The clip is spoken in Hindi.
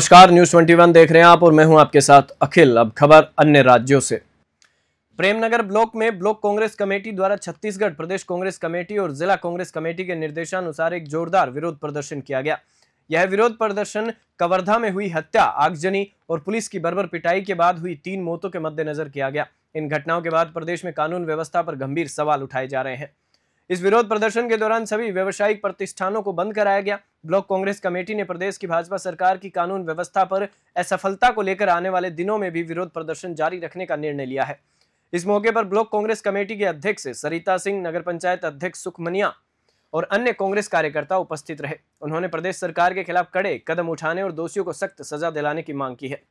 नमस्कार न्यूज 21 देख रहे हैं आप और मैं हूं आपके साथ अखिल अब खबर अन्य राज्यों से प्रेमनगर ब्लॉक में ब्लॉक कांग्रेस कमेटी द्वारा छत्तीसगढ़ प्रदेश कांग्रेस कमेटी और जिला कांग्रेस कमेटी के निर्देशानुसार एक जोरदार विरोध प्रदर्शन किया गया यह विरोध प्रदर्शन कवर्धा में हुई हत्या आगजनी और पुलिस की बर्बर पिटाई के बाद हुई तीन मौतों के मद्देनजर किया गया इन घटनाओं के बाद प्रदेश में कानून व्यवस्था पर गंभीर सवाल उठाए जा रहे हैं इस विरोध प्रदर्शन के दौरान सभी व्यवसायिक प्रतिष्ठानों को बंद कराया गया ब्लॉक कांग्रेस कमेटी ने प्रदेश की भाजपा सरकार की कानून व्यवस्था पर असफलता को लेकर आने वाले दिनों में भी विरोध प्रदर्शन जारी रखने का निर्णय लिया है इस मौके पर ब्लॉक कांग्रेस कमेटी के अध्यक्ष सरिता सिंह नगर पंचायत अध्यक्ष सुखमनिया और अन्य कांग्रेस कार्यकर्ता उपस्थित रहे उन्होंने प्रदेश सरकार के खिलाफ कड़े कदम उठाने और दोषियों को सख्त सजा दिलाने की मांग की है